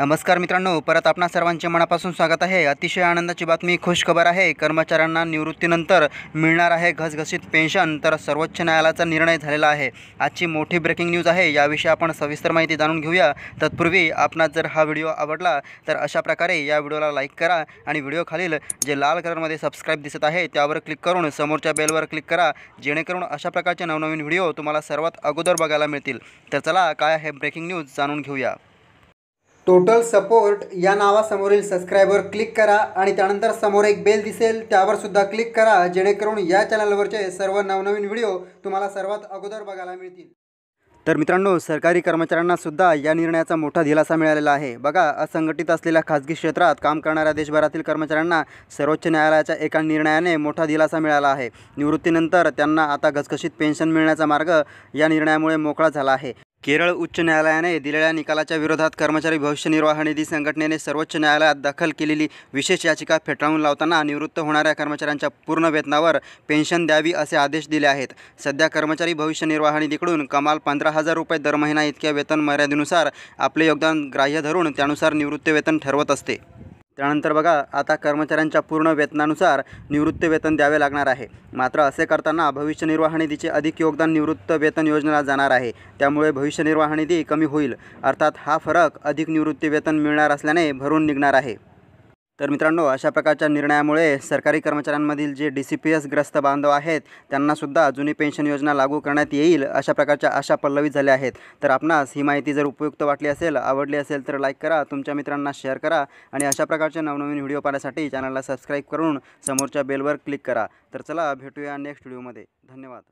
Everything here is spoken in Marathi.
नमस्कार मित्रांनो परत आपणा सर्वांचे मनापासून स्वागत आहे अतिशय आनंदाची बातमी खुशखबर आहे कर्मचाऱ्यांना निवृत्तीनंतर मिळणार आहे घसघशीत पेन्शन तर सर्वोच्च न्यायालयाचा निर्णय झालेला आहे आजची मोठी ब्रेकिंग न्यूज आहे याविषयी आपण सविस्तर माहिती जाणून घेऊया तत्पूर्वी आपणास जर हा व्हिडिओ आवडला तर अशा प्रकारे या व्हिडिओला लाईक करा आणि व्हिडिओ खालील जे लाल कलरमध्ये सबस्क्राईब दिसत आहे त्यावर क्लिक करून समोरच्या बेलवर क्लिक करा जेणेकरून अशा प्रकारचे नवनवीन व्हिडिओ तुम्हाला सर्वात अगोदर बघायला मिळतील तर चला काय आहे ब्रेकिंग न्यूज जाणून घेऊया टोटल सपोर्ट या नावासमोरील सबस्क्रायबर क्लिक करा आणि त्यानंतर समोर एक बेल दिसेल त्यावर सुद्धा क्लिक करा जेणेकरून या चॅनलवरचे सर्व नवनवीन व्हिडिओ तुम्हाला सर्वात अगोदर बघायला मिळतील तर मित्रांनो सरकारी कर्मचाऱ्यांना सुद्धा या निर्णयाचा मोठा दिलासा मिळालेला आहे बघा असंघटित असलेल्या खाजगी क्षेत्रात काम करणाऱ्या देशभरातील कर्मचाऱ्यांना सर्वोच्च न्यायालयाच्या एका निर्णयाने मोठा दिलासा मिळाला आहे निवृत्तीनंतर त्यांना आता घसघशीत पेन्शन मिळण्याचा मार्ग या निर्णयामुळे मोकळा झाला आहे केरळ उच्च न्यायालयाने दिलेल्या निकालाच्या विरोधात कर्मचारी भविष्य निर्वाह निधी संघटनेने सर्वोच्च न्यायालयात दाखल केलेली विशेष याचिका फेटाळून लावताना निवृत्त होणाऱ्या कर्मचाऱ्यांच्या पूर्ण वेतनावर पेन्शन द्यावी असे आदेश दिले आहेत सध्या कर्मचारी भविष्य निर्वाह निधीकडून कमाल पंधरा हजार रुपये दर महिना इतक्या वेतन मर्यादेनुसार आपले योगदान ग्राह्य धरून त्यानुसार निवृत्तीवेतन ठरवत असते त्यानंतर बघा आता कर्मचाऱ्यांच्या पूर्ण वेतनानुसार निवृत्त वेतन द्यावे लागणार आहे मात्र असे करताना भविष्य निर्वाह निधीचे अधिक योगदान निवृत्त वेतन योजनेला जाणार आहे त्यामुळे भविष्य निर्वाह निधी कमी होईल अर्थात हा फरक अधिक निवृत्ती वेतन मिळणार असल्याने भरून निघणार आहे तर मित्रांनो अशा प्रकारच्या निर्णयामुळे सरकारी कर्मचाऱ्यांमधील जे डी सी पी एस ग्रस्त बांधव आहेत त्यांनासुद्धा जुनी पेन्शन योजना लागू करण्यात येईल अशा प्रकारच्या आशा पल्लवी झाल्या आहेत तर आपणास ही माहिती जर उपयुक्त वाटली असेल आवडली असेल तर लाईक करा तुमच्या मित्रांना शेअर करा आणि अशा प्रकारचे नवनवीन व्हिडिओ पाहण्यासाठी चॅनलला सबस्क्राईब करून समोरच्या बेलवर क्लिक करा तर चला भेटूया नेक्स्ट व्हिडिओमध्ये धन्यवाद